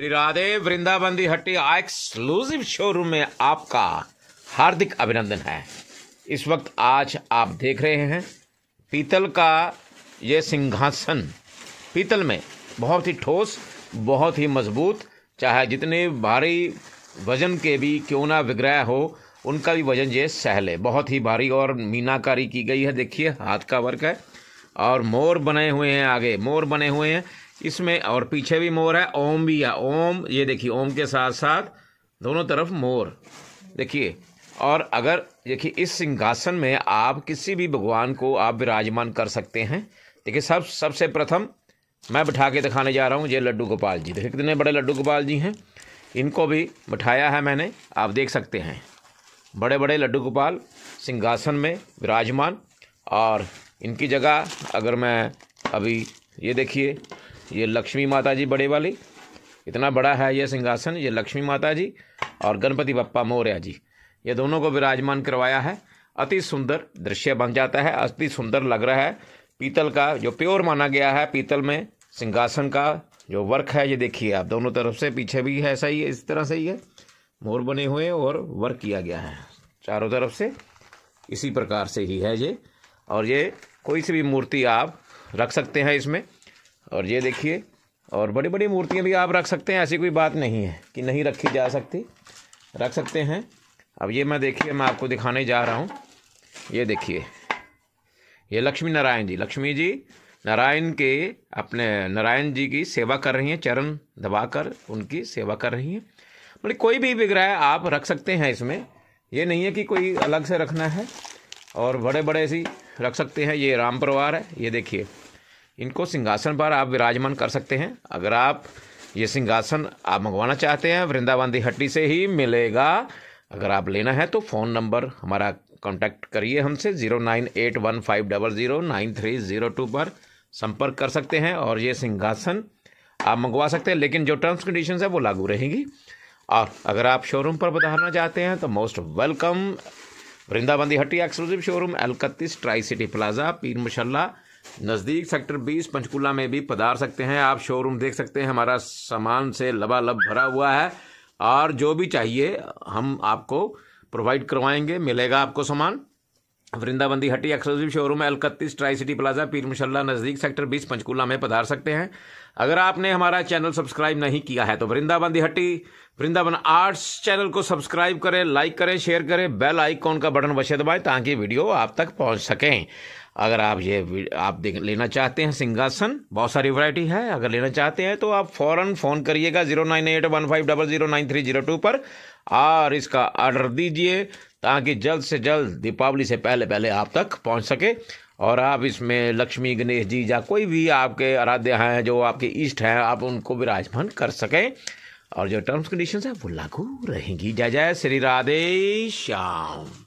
श्री राधे वृंदावन दी हट्टी exclusive showroom में आपका हार्दिक अभिनंदन है इस वक्त आज आप देख रहे हैं पीतल का ये सिंहासन पीतल में बहुत ही ठोस बहुत ही मजबूत चाहे जितने भारी वजन के भी क्यों ना विग्रह हो उनका भी वजन ये सहले बहुत ही भारी और मीनाकारी की गई है देखिए हाथ का वर्क है और मोर बने हुए हैं आगे मोर बने हुए हैं इसमें और पीछे भी मोर है ओम भी है ओम ये देखिए ओम के साथ साथ दोनों तरफ मोर देखिए और अगर देखिए इस सिंहासन में आप किसी भी भगवान को आप विराजमान कर सकते हैं देखिए सब सबसे प्रथम मैं बिठा के दिखाने जा रहा हूँ ये लड्डू गोपाल जी देखिए कितने बड़े लड्डू गोपाल जी हैं इनको भी बिठाया है मैंने आप देख सकते हैं बड़े बड़े लड्डू गोपाल सिंहासन में विराजमान और इनकी जगह अगर मैं अभी ये देखिए ये लक्ष्मी माता जी बड़े वाली इतना बड़ा है ये सिंहासन ये लक्ष्मी माता जी और गणपति बप्पा मौर्य जी ये दोनों को विराजमान करवाया है अति सुंदर दृश्य बन जाता है अति सुंदर लग रहा है पीतल का जो प्योर माना गया है पीतल में सिंहासन का जो वर्क है ये देखिए आप दोनों तरफ से पीछे भी है ऐसा ही है इस तरह से ही है मोर बने हुए और वर्क किया गया है चारों तरफ से इसी प्रकार से ही है ये और ये कोई सी भी मूर्ति आप रख सकते हैं इसमें और ये देखिए और बड़ी बड़ी मूर्तियाँ भी आप रख सकते हैं ऐसी कोई बात नहीं है कि नहीं रखी जा सकती रख सकते हैं अब ये मैं देखिए मैं आपको दिखाने जा रहा हूँ ये देखिए ये लक्ष्मी नारायण जी लक्ष्मी जी नारायण के अपने नारायण जी की सेवा कर रही हैं चरण दबाकर उनकी सेवा कर रही हैं मतलब कोई भी विग्रह आप रख सकते हैं इसमें ये नहीं है कि कोई अलग से रखना है और बड़े बड़े सी रख सकते हैं ये राम परिवार है ये देखिए इनको सिंहासन पर आप विराजमान कर सकते हैं अगर आप ये सिंहासन आप मंगवाना चाहते हैं वृंदावन दी हट्टी से ही मिलेगा अगर आप लेना है तो फ़ोन नंबर हमारा कांटेक्ट करिए हमसे zero nine eight one five double zero nine three zero two पर संपर्क कर सकते हैं और ये सिंहासन आप मंगवा सकते हैं लेकिन जो टर्म्स कंडीशंस है वो लागू रहेंगी और अगर आप शोरूम पर बताना चाहते हैं तो मोस्ट वेलकम वृंदाबंदी हट्टी एक्सक्लूसिव शोरूम एलकत्तीस ट्राई सिटी प्लाजा पीर मशल्ला नज़दीक सेक्टर 20 पंचकूला में भी पधार सकते हैं आप शोरूम देख सकते हैं हमारा सामान से लबालब भरा हुआ है और जो भी चाहिए हम आपको प्रोवाइड करवाएंगे मिलेगा आपको सामान वृंदाबंदी हट्टी एक्सक्लूसिव शोरूम है ट्राई सिटी प्लाजा पीर मुशल्ला नज़दीक सेक्टर बीस पंचकूला में पधार सकते हैं अगर आपने हमारा चैनल सब्सक्राइब नहीं किया है तो वृंदाबंदी हट्टी वृंदावन आर्ट्स चैनल को सब्सक्राइब करें लाइक करें शेयर करें बेल आइकॉन का बटन वशे दबाएं ताकि वीडियो आप तक पहुंच सकें अगर आप ये आप देख लेना चाहते हैं सिंगासन बहुत सारी वैरायटी है अगर लेना चाहते हैं तो आप फ़ौरन फ़ोन करिएगा zero nine eight one five double zero nine three zero two पर और इसका आर्डर दीजिए ताकि जल्द से जल्द दीपावली से पहले पहले आप तक पहुंच सके और आप इसमें लक्ष्मी गणेश जी या कोई भी आपके आराध्य हैं जो आपके इष्ट हैं आप उनको विराजमान कर सकें और जो टर्म्स कंडीशंस हैं वो लागू रहेंगी जय जय श्री राधे श्याम